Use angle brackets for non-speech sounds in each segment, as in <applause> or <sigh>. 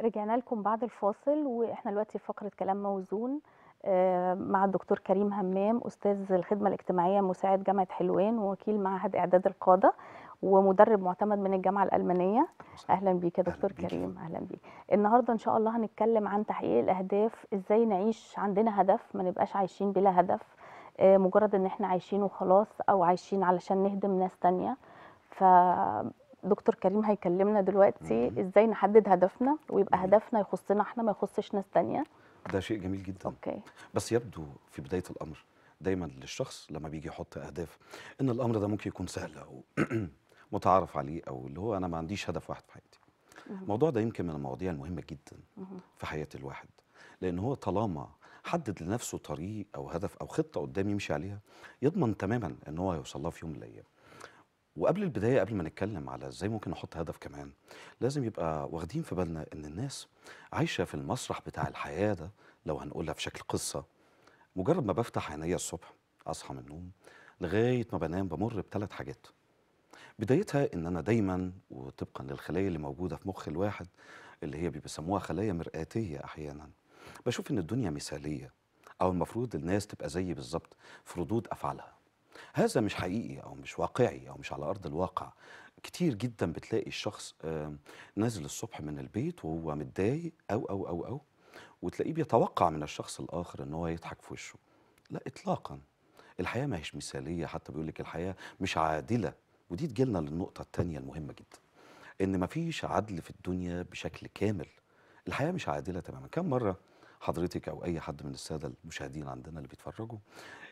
رجعنا لكم بعد الفاصل واحنا دلوقتي في فقره كلام موزون آه، مع الدكتور كريم همام استاذ الخدمه الاجتماعيه مساعد جامعه حلوان ووكيل معهد اعداد القاده ومدرب معتمد من الجامعه الالمانيه اهلا بيك يا دكتور أهلاً كريم اهلا بيك النهارده ان شاء الله هنتكلم عن تحقيق الاهداف ازاي نعيش عندنا هدف ما نبقاش عايشين بلا هدف آه، مجرد ان احنا عايشين وخلاص او عايشين علشان نهدم ناس تانية ف دكتور كريم هيكلمنا دلوقتي مم. ازاي نحدد هدفنا ويبقى مم. هدفنا يخصنا احنا ما يخصش ناس تانية ده شيء جميل جدا أوكي. بس يبدو في بداية الأمر دايما للشخص لما بيجي يحط أهداف إن الأمر ده ممكن يكون سهل أو <clears throat> متعارف عليه أو اللي هو أنا ما عنديش هدف واحد في حياتي الموضوع ده يمكن من المواضيع المهمة جدا في حياة الواحد لأن هو طالما حدد لنفسه طريق أو هدف أو خطة قدام يمشي عليها يضمن تماما إن هو هيوصل لها في يوم من الأيام وقبل البداية قبل ما نتكلم على ازاي ممكن نحط هدف كمان لازم يبقى واخدين في بالنا ان الناس عايشة في المسرح بتاع الحياة ده لو هنقولها في شكل قصة مجرد ما بفتح عينيا الصبح اصحى من النوم لغاية ما بنام بمر بثلاث حاجات بدايتها ان انا دايما وطبقا للخلايا اللي موجودة في مخ الواحد اللي هي بيسموها خلايا مرآتية احيانا بشوف ان الدنيا مثالية او المفروض الناس تبقى زيي بالظبط في ردود افعالها هذا مش حقيقي او مش واقعي او مش على ارض الواقع كتير جدا بتلاقي الشخص نازل الصبح من البيت وهو متضايق او او او او وتلاقيه بيتوقع من الشخص الاخر ان هو يضحك في وشه لا اطلاقا الحياه ما هيش مثاليه حتى بيقول لك الحياه مش عادله ودي تجيلنا للنقطه الثانيه المهمه جدا ان ما فيش عدل في الدنيا بشكل كامل الحياه مش عادله تماما كم مره حضرتك او اي حد من الساده المشاهدين عندنا اللي بيتفرجوا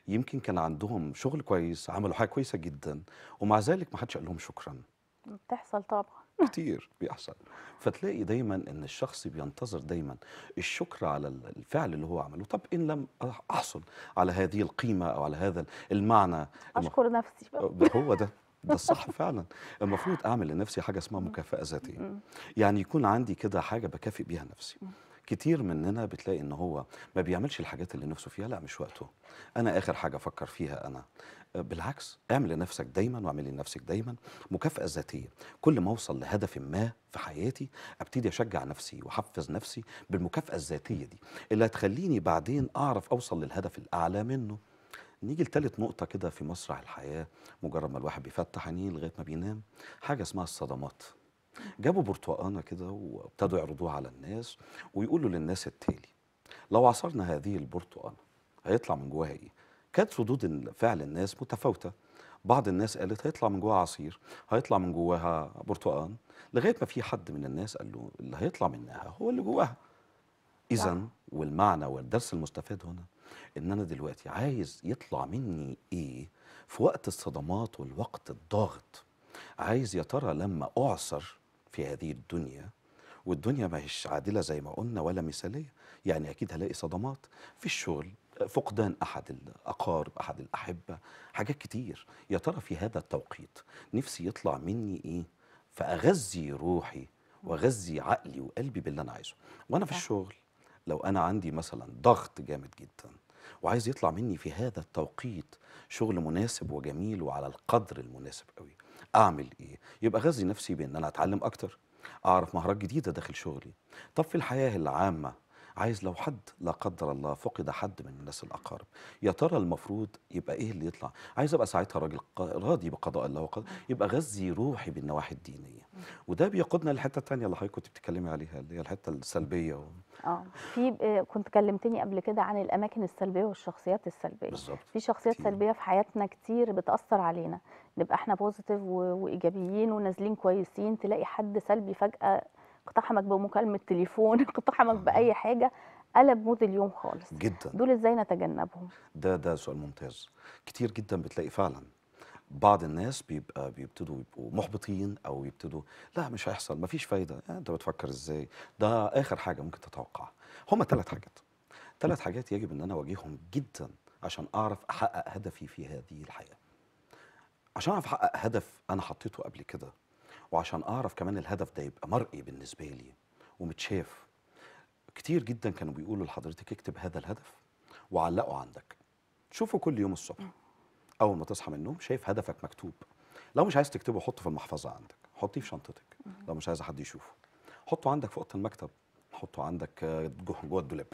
يمكن كان عندهم شغل كويس عملوا حاجه كويسه جدا ومع ذلك ما حدش قال لهم شكرا بتحصل طبعا <laughs> كتير بيحصل فتلاقي دايما ان الشخص بينتظر دايما الشكر على الفعل اللي هو عمله طب ان لم احصل على هذه القيمه او على هذا المعنى اشكر نفسي بقى. أه، هو ده ده الصح <laughs> فعلا المفروض اعمل لنفسي حاجه اسمها مكافاه ذاتيه يعني يكون عندي كده حاجه بكافئ بيها نفسي كتير مننا بتلاقي ان هو ما بيعملش الحاجات اللي نفسه فيها لا مش وقته انا اخر حاجه افكر فيها انا أه، بالعكس اعمل لنفسك دايما واعملي لنفسك دايما مكافاه ذاتيه كل ما اوصل لهدف ما في حياتي ابتدي اشجع نفسي واحفز نفسي بالمكافاه الذاتيه دي اللي هتخليني بعدين اعرف اوصل للهدف الاعلى منه نيجي لتالت نقطة كده في مسرح الحياة مجرد ما الواحد بيفتح عينيه لغاية ما بينام حاجة اسمها الصدمات جابوا برتقانه كده وابتدوا يعرضوها على الناس ويقولوا للناس التالي لو عصرنا هذه البرتقانه هيطلع من جواها ايه كانت ردود فعل الناس متفاوته بعض الناس قالت هيطلع من جواها عصير هيطلع من جواها برتقان لغايه ما في حد من الناس قال له اللي هيطلع منها هو اللي جواها اذا نعم. والمعنى والدرس المستفاد هنا ان انا دلوقتي عايز يطلع مني ايه في وقت الصدمات والوقت الضاغط عايز يا ترى لما اعصر في هذه الدنيا والدنيا ما هيش عادله زي ما قلنا ولا مثاليه يعني اكيد هلاقي صدمات في الشغل فقدان احد الاقارب احد الاحبه حاجات كتير يا ترى في هذا التوقيت نفسي يطلع مني ايه فاغذي روحي واغذي عقلي وقلبي باللي انا عايزه وانا في الشغل لو انا عندي مثلا ضغط جامد جدا وعايز يطلع مني في هذا التوقيت شغل مناسب وجميل وعلى القدر المناسب قوي اعمل ايه يبقى غذي نفسي بان انا اتعلم اكتر اعرف مهارات جديده داخل شغلي طب في الحياه العامه عايز لو حد لا قدر الله فقد حد من الناس الاقارب يا ترى المفروض يبقى ايه اللي يطلع عايز ابقى ساعتها راجل راضي بقضاء الله وقدر يبقى غذي روحي بالنواحي الدينيه وده بيقودنا للحته الثانيه اللي حضرتك كنت بتتكلمي عليها اللي هي الحته السلبيه و... اه في آه، كنت كلمتني قبل كده عن الاماكن السلبيه والشخصيات السلبيه بالظبط في شخصيات كتير. سلبيه في حياتنا كتير بتاثر علينا نبقى احنا بوزيتيف وايجابيين ونازلين كويسين تلاقي حد سلبي فجاه اقتحمك بمكالمه تليفون <laughs> اقتحمك باي حاجه قلب مود اليوم خالص جدا دول ازاي نتجنبهم ده ده سؤال ممتاز كتير جدا بتلاقي فعلا بعض الناس بيبقى بيبتدوا يبقوا محبطين او يبتدوا لا مش هيحصل مفيش فايده آه، انت بتفكر ازاي ده اخر حاجه ممكن تتوقع هما ثلاث حاجات ثلاث حاجات يجب ان انا اواجههم جدا عشان اعرف احقق هدفي في هذه الحياه عشان اعرف احقق هدف انا حطيته قبل كده وعشان اعرف كمان الهدف ده يبقى مرئي بالنسبه لي ومتشاف كتير جدا كانوا بيقولوا لحضرتك اكتب هذا الهدف وعلقه عندك شوفه كل يوم الصبح اول ما تصحى من النوم شايف هدفك مكتوب لو مش عايز تكتبه حطه في المحفظه عندك حطيه في شنطتك لو مش عايز حد يشوفه حطه عندك في اوضه المكتب حطه عندك آه، جوه الدولاب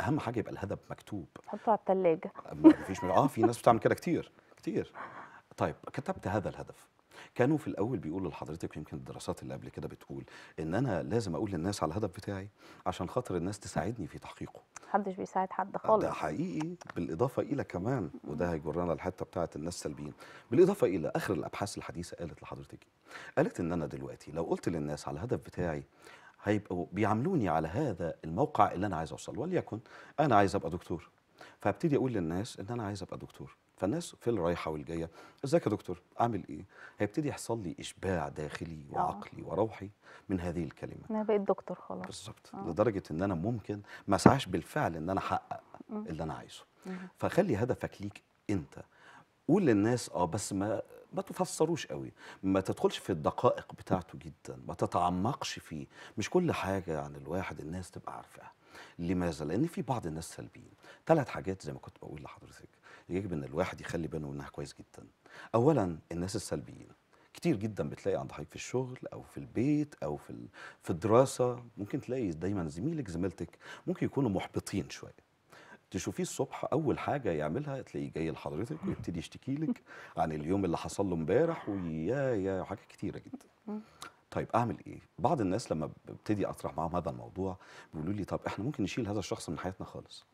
اهم حاجه يبقى الهدف مكتوب حطه على الثلاجه مفيش اه في ناس بتعمل كده كتير كتير طيب كتبت هذا الهدف كانوا في الاول بيقولوا لحضرتك يمكن الدراسات اللي قبل كده بتقول ان انا لازم اقول للناس على الهدف بتاعي عشان خاطر الناس تساعدني في تحقيقه محدش بيساعد حد خالص ده حقيقي بالاضافه الى كمان وده هيجرنا الحته بتاعه الناس سلبيين بالاضافه الى اخر الابحاث الحديثه قالت لحضرتك قالت ان انا دلوقتي لو قلت للناس على الهدف بتاعي هيبقوا بيعاملوني على هذا الموقع اللي انا عايز اوصل وليكن انا عايز ابقى دكتور فابتدي اقول للناس ان انا عايز ابقى دكتور فالناس في اللي رايحه والجايه ازيك يا دكتور اعمل ايه هيبتدي يحصل لي اشباع داخلي آه. وعقلي أوه. وروحي من هذه الكلمه انا بقيت دكتور خلاص بالظبط آه. لدرجه ان انا ممكن ما اسعاش بالفعل ان انا احقق اللي انا عايزه فخلي هدفك ليك انت قول للناس اه بس ما ما تفسروش قوي ما تدخلش في الدقائق بتاعته جدا ما تتعمقش فيه مش كل حاجه عن الواحد الناس تبقى عارفاها لماذا؟ لان في بعض الناس سلبيين ثلاث حاجات زي ما كنت بقول لحضرتك يجب ان الواحد يخلي باله منها كويس جدا اولا الناس السلبيين كتير جدا بتلاقي عند حضرتك في الشغل او في البيت او في في الدراسه ممكن تلاقي دايما زميلك زميلتك ممكن يكونوا محبطين شويه تشوفيه الصبح اول حاجه يعملها تلاقيه جاي لحضرتك ويبتدي يشتكي لك عن اليوم اللي حصل له امبارح ويا يا حاجات كتيره جدا طيب اعمل ايه بعض الناس لما ببتدي اطرح معاهم هذا الموضوع بيقولوا لي طب احنا ممكن نشيل هذا الشخص من حياتنا خالص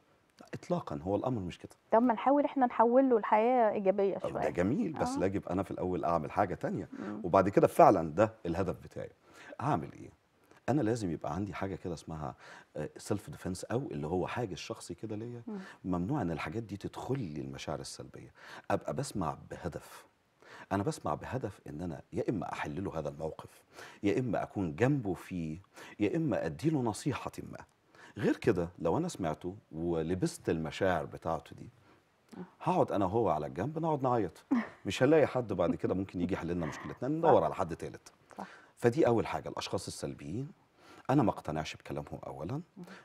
اطلاقا هو الامر مش كده طب ما نحاول احنا نحول له الحياه ايجابيه شويه ده جميل بس آه. لاجب انا في الاول اعمل حاجه تانية وبعد كده فعلا ده الهدف بتاعي اعمل ايه انا لازم يبقى عندي حاجه كده اسمها سيلف آه، ديفنس او اللي هو حاجه الشخصي كده ليا ممنوع ان الحاجات دي تدخل لي المشاعر السلبيه ابقى بسمع بهدف انا بسمع بهدف ان انا يا اما احل له هذا الموقف يا اما اكون جنبه فيه يا اما اديله نصيحه ما غير كده لو انا سمعته ولبست المشاعر بتاعته دي هقعد انا وهو على الجنب نقعد نعيط مش هنلاقي حد بعد كده ممكن يجي يحل لنا مشكلتنا ندور على حد ثالث فدي اول حاجه الاشخاص السلبيين انا ما اقتنعش بكلامهم اولا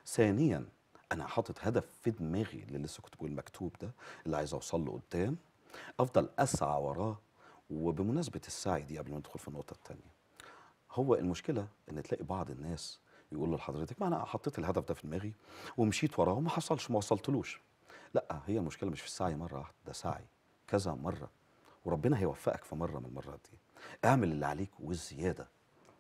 ثانيا انا حاطط هدف في دماغي اللي لسه كنت بقول مكتوب ده اللي عايز اوصل له قدام افضل اسعى وراه وبمناسبة السعي دي قبل ما ندخل في النقطة الثانية هو المشكلة ان تلاقي بعض الناس يقول لحضرتك ما انا حطيت الهدف ده في دماغي ومشيت وراه وما حصلش ما وصلتلوش لا هي المشكلة مش في السعي مرة واحدة ده سعي كذا مرة وربنا هيوفقك في مرة من المرات دي اعمل اللي عليك والزيادة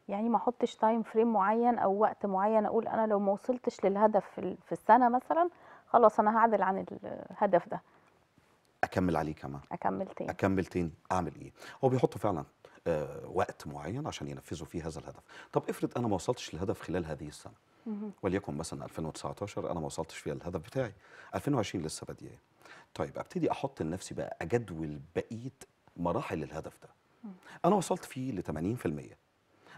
يعني ما احطش تايم فريم معين او وقت معين اقول انا لو ما وصلتش للهدف في السنة مثلا خلاص انا هعدل عن الهدف ده اكمل عليه كمان اكمل تاني اكمل تاني اعمل ايه هو بيحطوا فعلا آه، وقت معين عشان ينفذوا فيه هذا الهدف طب افرض انا ما وصلتش للهدف خلال هذه السنه وليكن مثلا 2019 انا ما وصلتش فيها الهدف بتاعي 2020 لسه بادئه طيب ابتدي احط لنفسي بقى اجدول بقيه مراحل الهدف ده انا وصلت فيه ل 80%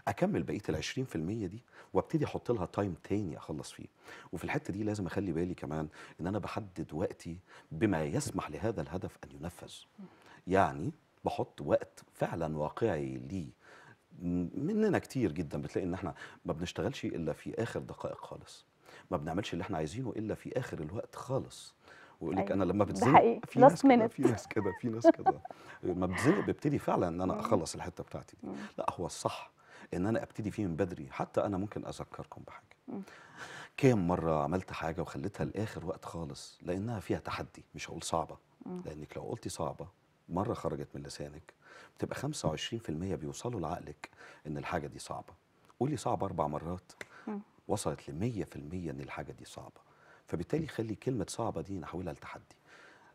اكمل بقيه ال 20% دي وابتدي احط لها تايم تاني اخلص فيه وفي الحته دي لازم اخلي بالي كمان ان انا بحدد وقتي بما يسمح لهذا الهدف ان ينفذ يعني بحط وقت فعلا واقعي ليه مننا كتير جدا بتلاقي ان احنا ما بنشتغلش الا في اخر دقائق خالص ما بنعملش اللي احنا عايزينه الا في اخر الوقت خالص ويقول لك أيوة. انا لما بتزنق في ناس كده في ناس كده في ناس كده لما بتزنق ببتدي فعلا ان انا اخلص الحته بتاعتي دي لا هو الصح ان انا ابتدي فيه من بدري حتى انا ممكن اذكركم بحاجه كام مره عملت حاجه وخليتها لاخر وقت خالص لانها فيها تحدي مش هقول صعبه لانك لو قلتي صعبه مره خرجت من لسانك بتبقى 25% بيوصلوا لعقلك ان الحاجه دي صعبه قولي صعبه اربع مرات وصلت ل 100% ان الحاجه دي صعبه فبالتالي خلي كلمه صعبه دي نحولها لتحدي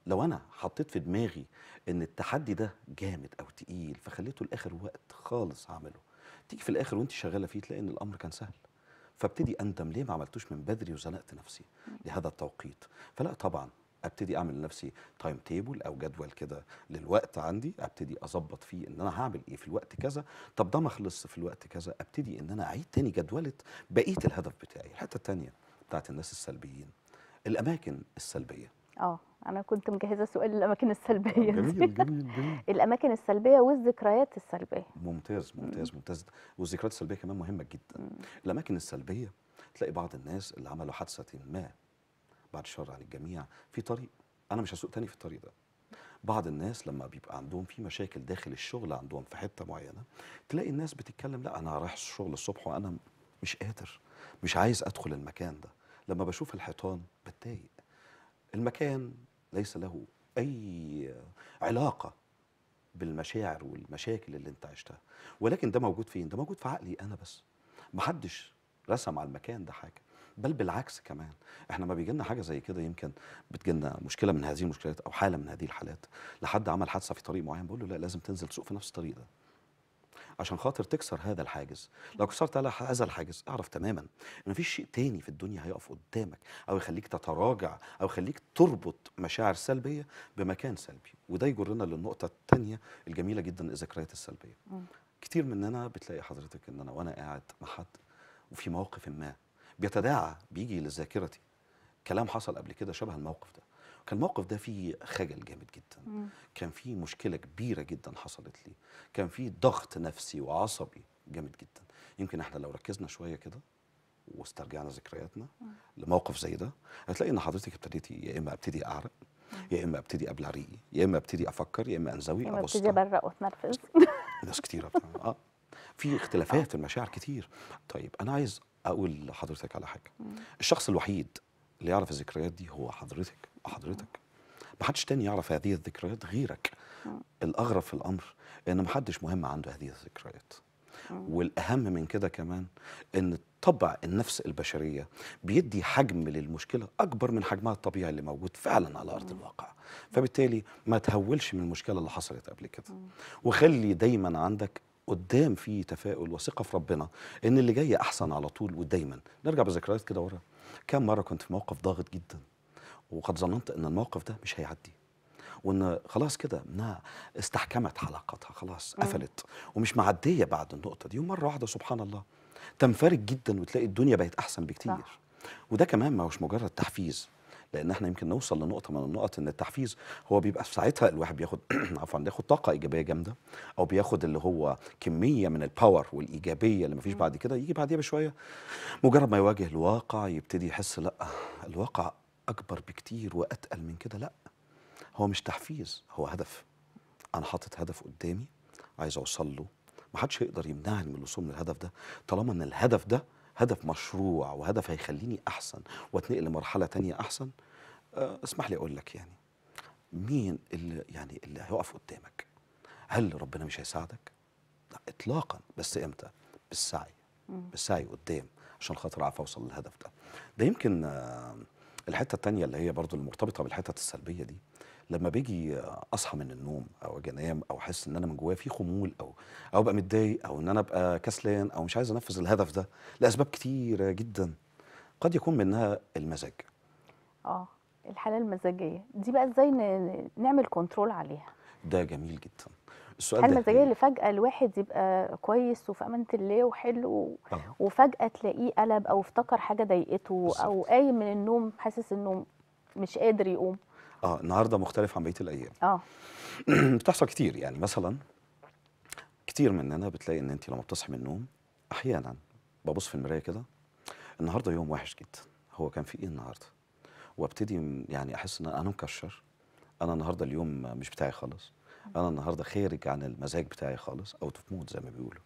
لو انا حطيت في دماغي ان التحدي ده جامد او تقيل فخليته لاخر وقت خالص هعمله تيجي في الاخر وانت شغاله فيه تلاقي ان الامر كان سهل فابتدي اندم ليه ما عملتوش من بدري وزنقت نفسي لهذا التوقيت فلا طبعا ابتدي اعمل لنفسي تايم تيبل او جدول كده للوقت عندي ابتدي اظبط فيه ان انا هعمل ايه في الوقت كذا طب ده ما خلص في الوقت كذا ابتدي ان انا اعيد تاني جدوله بقيه الهدف بتاعي الحته الثانيه بتاعت الناس السلبيين الاماكن السلبيه اه انا كنت مجهزه سؤال الاماكن آه، السلبيه جميل <laughs> جميل جميل الاماكن السلبيه والذكريات السلبيه ممتاز ممتاز ممتاز والذكريات السلبيه كمان مهمه جدا مم. الاماكن السلبيه تلاقي بعض الناس اللي عملوا حادثه ما بعد الشر عن الجميع في طريق انا مش هسوق تاني في الطريق ده بعض الناس لما بيبقى عندهم في مشاكل داخل الشغل عندهم في حته معينه تلاقي الناس بتتكلم لا انا رايح الشغل الصبح وانا مش قادر مش عايز ادخل المكان ده لما بشوف الحيطان بتضايق المكان ليس له أي علاقة بالمشاعر والمشاكل اللي انت عشتها ولكن ده موجود فين؟ ده موجود في عقلي أنا بس محدش رسم على المكان ده حاجة بل بالعكس كمان احنا ما لنا حاجه زي كده يمكن بتجيلنا مشكله من هذه المشكلات او حاله من هذه الحالات لحد عمل حادثه في طريق معين بقول له لا لازم تنزل تسوق في نفس الطريق ده عشان خاطر تكسر هذا الحاجز لو كسرت هذا الحاجز اعرف تماما ان مفيش شيء تاني في الدنيا هيقف قدامك او يخليك تتراجع او يخليك تربط مشاعر سلبيه بمكان سلبي وده يجرنا للنقطه الثانيه الجميله جدا الذكريات السلبيه م. كتير مننا بتلاقي حضرتك ان انا وانا قاعد مع حد وفي موقف ما بيتداعى بيجي لذاكرتي كلام حصل قبل كده شبه الموقف ده كان الموقف ده فيه خجل جامد جدا مم. كان فيه مشكله كبيره جدا حصلت لي كان فيه ضغط نفسي وعصبي جامد جدا يمكن احنا لو ركزنا شويه كده واسترجعنا ذكرياتنا لموقف زي ده هتلاقي ان حضرتك ابتديتي يا اما ابتدي اعرق يا اما ابتدي ابلع ريقي يا اما ابتدي افكر يا اما انزوي يا اما ابتدي طيب. ابرق واتنرفز <laughs> ناس كتيره اه في اختلافات آه. في المشاعر كتير طيب انا عايز اقول لحضرتك على حاجه الشخص الوحيد اللي يعرف الذكريات دي هو حضرتك وحضرتك محدش تاني يعرف هذه الذكريات غيرك آه. الأغرب في الأمر إن محدش مهم عنده هذه الذكريات آه. والأهم من كده كمان إن طبع النفس البشرية بيدي حجم للمشكلة أكبر من حجمها الطبيعي اللي موجود فعلا على أرض آه. الواقع فبالتالي ما تهولش من المشكلة اللي حصلت قبل كده وخلي دايما عندك قدام في تفاؤل وثقة في ربنا إن اللي جاي أحسن على طول ودايما نرجع بذكريات كده ورا كم مرة كنت في موقف ضاغط جدا وقد ظننت ان الموقف ده مش هيعدي وان خلاص كده انها استحكمت حلقتها خلاص قفلت ومش معديه بعد النقطه دي ومره واحده سبحان الله تنفرج جدا وتلاقي الدنيا بقت احسن بكتير وده كمان ما هوش مجرد تحفيز لان احنا يمكن نوصل لنقطه من النقط ان التحفيز هو بيبقى في ساعتها الواحد بياخد <clears throat> عفوا بياخد طاقه ايجابيه جامده او بياخد اللي هو كميه من الباور والايجابيه اللي مفيش بعد كده يجي بعديها بشويه مجرد ما يواجه الواقع يبتدي يحس لا الواقع اكبر بكتير واتقل من كده لا هو مش تحفيز هو هدف انا حاطط هدف قدامي عايز اوصل له محدش هيقدر يمنعني من الوصول للهدف ده طالما ان الهدف ده هدف مشروع وهدف هيخليني احسن واتنقل لمرحله تانية احسن آه، اسمح لي اقول لك يعني مين اللي يعني اللي هيقف قدامك هل ربنا مش هيساعدك لا اطلاقا بس امتى بالسعي بالسعي قدام عشان خاطر اعرف اوصل للهدف ده ده يمكن آه، الحته الثانيه اللي هي برضو المرتبطه بالحتت السلبيه دي لما بيجي آه، اصحى من النوم او اجي انام او احس ان انا من جوايا في خمول او او ابقى متضايق او ان انا ابقى كسلان او مش عايز انفذ الهدف ده لاسباب كتيره جدا قد يكون منها المزاج اه الحاله المزاجيه دي بقى ازاي نعمل كنترول عليها ده جميل جدا السؤال الحاله المزاجيه اللي فجاه الواحد يبقى كويس وفي امانه الله وحلو آه. وفجاه تلاقيه قلب او افتكر حاجه ضايقته او قايم من النوم حاسس انه مش قادر يقوم اه النهارده مختلف عن بقيه الايام اه <clears throat> بتحصل كتير يعني مثلا كتير مننا بتلاقي ان انت لما بتصحي من النوم احيانا ببص في المرايه كده النهارده يوم وحش جدا هو كان في ايه النهارده وابتدي يعني احس ان انا مكشر انا النهارده اليوم مش بتاعي خالص انا النهارده خارج عن المزاج بتاعي خالص اوت اوف مود زي ما بيقولوا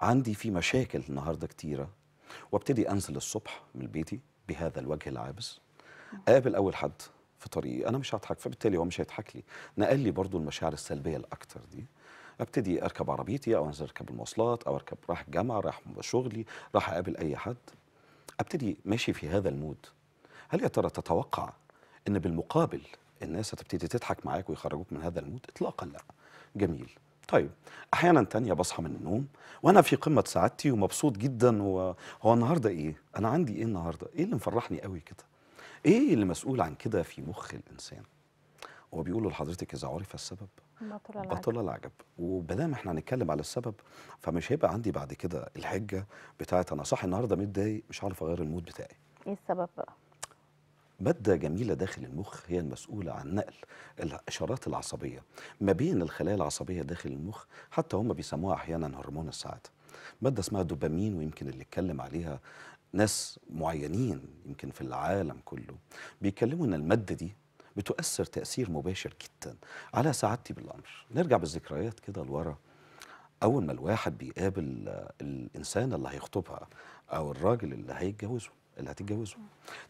عندي في مشاكل النهارده كتيره وابتدي انزل الصبح من بيتي بهذا الوجه العابس اقابل اول حد في طريقي انا مش هضحك فبالتالي هو مش هيضحك لي نقل لي برضو المشاعر السلبيه الاكتر دي ابتدي اركب عربيتي او انزل اركب المواصلات او اركب راح الجامعه راح شغلي راح اقابل اي حد ابتدي ماشي في هذا المود هل يا ترى تتوقع ان بالمقابل الناس هتبتدي تضحك معاك ويخرجوك من هذا المود اطلاقا لا جميل طيب احيانا تانية بصحى من النوم وانا في قمه سعادتي ومبسوط جدا وهو النهارده ايه انا عندي ايه النهارده ايه اللي مفرحني قوي كده ايه اللي مسؤول عن كده في مخ الانسان هو بيقولوا لحضرتك اذا عرف السبب بطل العجب بطل العجب وبدام احنا هنتكلم على السبب فمش هيبقى عندي بعد كده الحجه بتاعت انا صاحي النهارده متضايق مش عارف اغير المود بتاعي ايه السبب بقى مادة جميلة داخل المخ هي المسؤولة عن نقل الإشارات العصبية ما بين الخلايا العصبية داخل المخ حتى هم بيسموها أحيانا هرمون السعادة مادة اسمها دوبامين ويمكن اللي اتكلم عليها ناس معينين يمكن في العالم كله بيتكلموا ان الماده دي بتؤثر تاثير مباشر جدا على سعادتي بالامر نرجع بالذكريات كده لورا اول ما الواحد بيقابل الانسان اللي هيخطبها او الراجل اللي هيتجوزه اللي هتتجوزه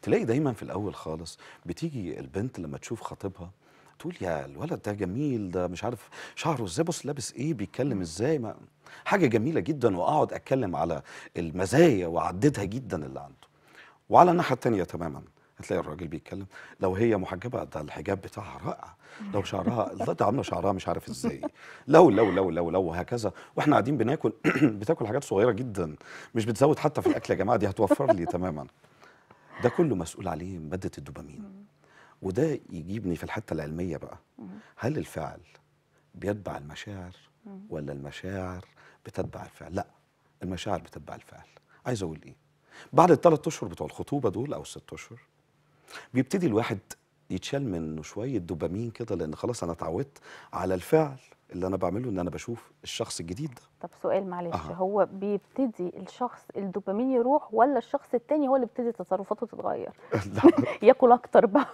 تلاقي دايما في الاول خالص بتيجي البنت لما تشوف خطيبها تقول يا الولد ده جميل ده مش عارف شعره ازاي بص لابس ايه بيتكلم ازاي ما حاجه جميله جدا واقعد اتكلم على المزايا وعددها جدا اللي عنده وعلى الناحيه الثانيه تماما هتلاقي الراجل بيتكلم لو هي محجبه ده الحجاب بتاعها رائع لو شعرها <laughs> الله ده عامله شعرها مش عارف ازاي لو لو لو لو لو وهكذا واحنا قاعدين بناكل <clears throat> بتاكل حاجات صغيره جدا مش بتزود حتى في الاكل يا جماعه دي هتوفر لي تماما ده كله مسؤول عليه ماده الدوبامين وده يجيبني في الحته العلميه بقى هل الفعل بيتبع المشاعر ولا المشاعر بتتبع الفعل لا المشاعر بتتبع الفعل عايز اقول ايه بعد الثلاث اشهر بتوع الخطوبه دول او الست اشهر بيبتدي الواحد يتشال منه شويه دوبامين كده لان خلاص انا اتعودت على الفعل اللي انا بعمله ان انا بشوف الشخص الجديد ده طب سؤال معلش أه. هو بيبتدي الشخص الدوبامين يروح ولا الشخص التاني هو اللي بيبتدي تصرفاته تتغير <laughs> <laughs> ياكل اكتر بقى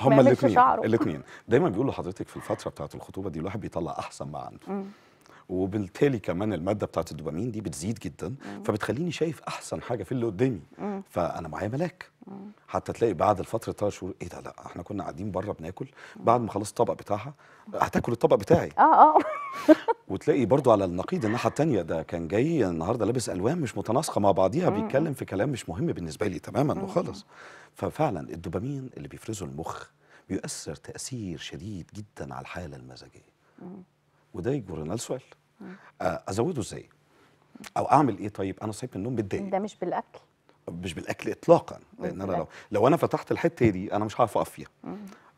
هما الاثنين الاثنين دايما بيقولوا لحضرتك في الفتره بتاعه الخطوبه دي الواحد بيطلع احسن ما عنده وبالتالي كمان الماده بتاعت الدوبامين دي بتزيد جدا مم. فبتخليني شايف احسن حاجه في اللي قدامي فانا معايا ملاك مم. حتى تلاقي بعد الفتره ثلاث شهور ايه ده لا احنا كنا قاعدين بره بناكل بعد ما خلصت الطبق بتاعها هتاكل الطبق بتاعي <laughs> اه اه <laughs> وتلاقي برضو على النقيض الناحيه الثانيه ده كان جاي النهارده لابس الوان مش متناسقه مع بعضيها بيتكلم في كلام مش مهم بالنسبه لي تماما وخلص ففعلا الدوبامين اللي بيفرزه المخ بيؤثر تاثير شديد جدا على الحاله المزاجيه وده يجبرنا لسؤال آه، ازوده ازاي او اعمل ايه طيب انا صايب من النوم متضايق ده مش بالاكل مش بالاكل اطلاقا لان انا لو لو انا فتحت الحته دي انا مش هعرف اقف فيها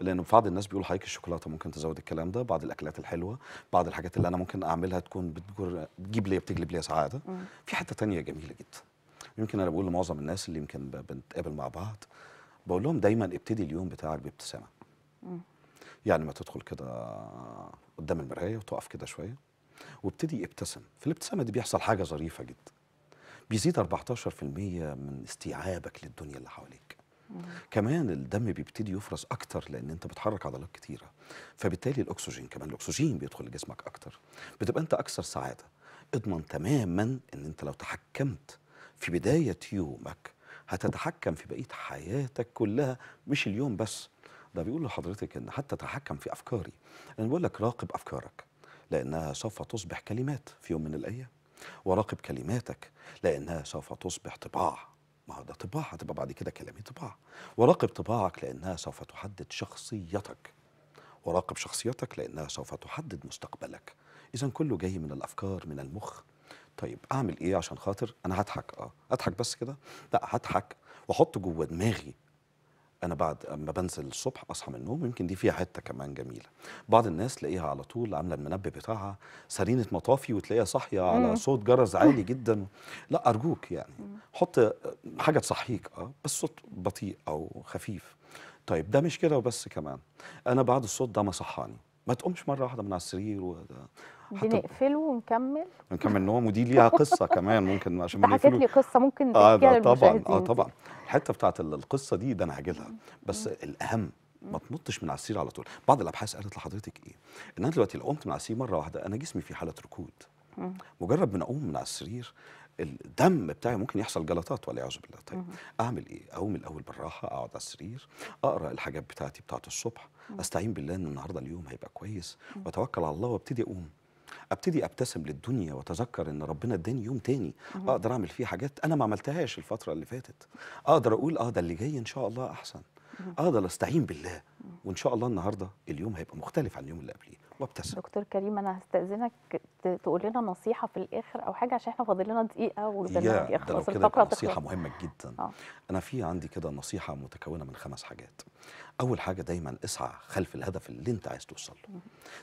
لان بعض الناس بيقول حضرتك الشوكولاته ممكن تزود الكلام ده بعض الاكلات الحلوه بعض الحاجات اللي انا ممكن اعملها تكون بتجر... بتجيب لي بتجلب لي سعاده في حته تانية جميله جدا يمكن انا بقول لمعظم الناس اللي يمكن بنتقابل مع بعض بقول لهم دايما ابتدي اليوم بتاعك بابتسامه يعني ما تدخل كده قدام المرايه وتقف كده شويه وابتدي يبتسم في الابتسامة دي بيحصل حاجة ظريفة جدا بيزيد 14% من استيعابك للدنيا اللي حواليك كمان الدم بيبتدي يفرز اكتر لان انت بتحرك عضلات كتيره فبالتالي الاكسجين كمان الاكسجين بيدخل لجسمك اكتر بتبقى انت اكثر سعاده اضمن تماما ان انت لو تحكمت في بدايه يومك هتتحكم في بقيه حياتك كلها مش اليوم بس ده بيقول لحضرتك ان حتى تحكم في افكاري انا بقول لك راقب افكارك لأنها سوف تصبح كلمات في يوم من الأيام وراقب كلماتك لأنها سوف تصبح طباع ما هو ده طباع هتبقى بعد كده كلامي طباع وراقب طباعك لأنها سوف تحدد شخصيتك وراقب شخصيتك لأنها سوف تحدد مستقبلك إذا كله جاي من الأفكار من المخ طيب أعمل إيه عشان خاطر أنا هضحك أه أضحك بس كده لا هضحك وأحط جوه دماغي انا بعد اما بنزل الصبح اصحى من النوم يمكن دي فيها حته كمان جميله بعض الناس تلاقيها على طول عامله المنبه بتاعها سرينه مطافي وتلاقيها صاحيه على صوت جرس عالي جدا لا ارجوك يعني حط حاجه تصحيك اه بس صوت بطيء او خفيف طيب ده مش كده وبس كمان انا بعد الصوت ده ما صحاني ما تقومش مره واحده من على السرير بنقفله ونكمل ونكمل نوم ودي ليها قصه <laughs> كمان ممكن عشان ما حكيت لي قصه ممكن آه، تحكيها آه طبعا اه طبعا الحته بتاعت القصه دي ده انا هاجي لها بس مم. الاهم ما تنطش من على السرير على طول بعض الابحاث قالت لحضرتك ايه ان انا دلوقتي لو قمت من على السرير مره واحده انا جسمي في حاله ركود مجرد ما اقوم من على السرير الدم بتاعي ممكن يحصل جلطات والعياذ بالله طيب اعمل ايه اقوم الاول بالراحه اقعد على السرير اقرا الحاجات بتاعتي بتاعت الصبح استعين بالله ان النهارده اليوم هيبقى كويس واتوكل على الله وابتدي اقوم ابتدي ابتسم للدنيا واتذكر ان ربنا اداني يوم تاني اقدر اعمل فيه حاجات انا ما عملتهاش الفتره اللي فاتت اقدر اقول اه ده اللي جاي ان شاء الله احسن اقدر استعين بالله وان شاء الله النهارده اليوم هيبقى مختلف عن اليوم اللي قبليه وابتسم دكتور كريم انا هستاذنك تقول لنا نصيحه في الاخر او حاجه عشان احنا فاضل لنا دقيقه والبرنامج يخلص الفقره تخلص نصيحه مهمه جدا آه. انا في عندي كده نصيحه متكونه من خمس حاجات اول حاجه دايما اسعى خلف الهدف اللي انت عايز توصل له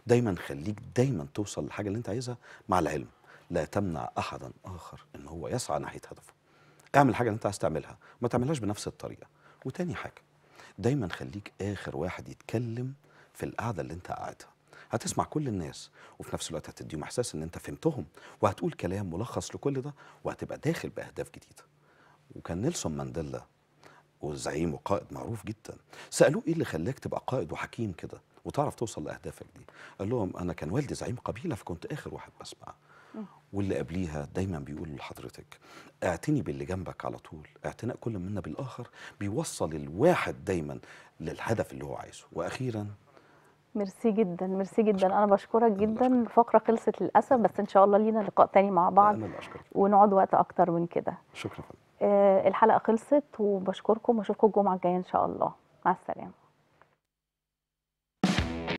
دايما خليك دايما توصل للحاجه اللي انت عايزها مع العلم لا تمنع احدا اخر ان هو يسعى ناحيه هدفه اعمل الحاجه اللي انت عايز تعملها ما تعملهاش بنفس الطريقه وتاني حاجه دايما خليك اخر واحد يتكلم في القعده اللي انت قاعدها هتسمع كل الناس وفي نفس الوقت هتديهم احساس ان انت فهمتهم وهتقول كلام ملخص لكل ده وهتبقى داخل باهداف جديده وكان نيلسون مانديلا وزعيم وقائد معروف جدا سالوه ايه اللي خلاك تبقى قائد وحكيم كده وتعرف توصل لاهدافك دي قال لهم انا كان والدي زعيم قبيله فكنت اخر واحد بسمع واللي قبليها دايما بيقول لحضرتك اعتني باللي جنبك على طول اعتناء كل منا بالاخر بيوصل الواحد دايما للهدف اللي هو عايزه واخيرا ميرسي جدا ميرسي جدا انا بشكرك جدا الفقره خلصت للاسف بس ان شاء الله لينا لقاء تاني مع بعض اشكرك ونقعد وقت اكتر من كده شكرا آه الحلقه خلصت وبشكركم واشوفكم الجمعه الجايه ان شاء الله مع السلامه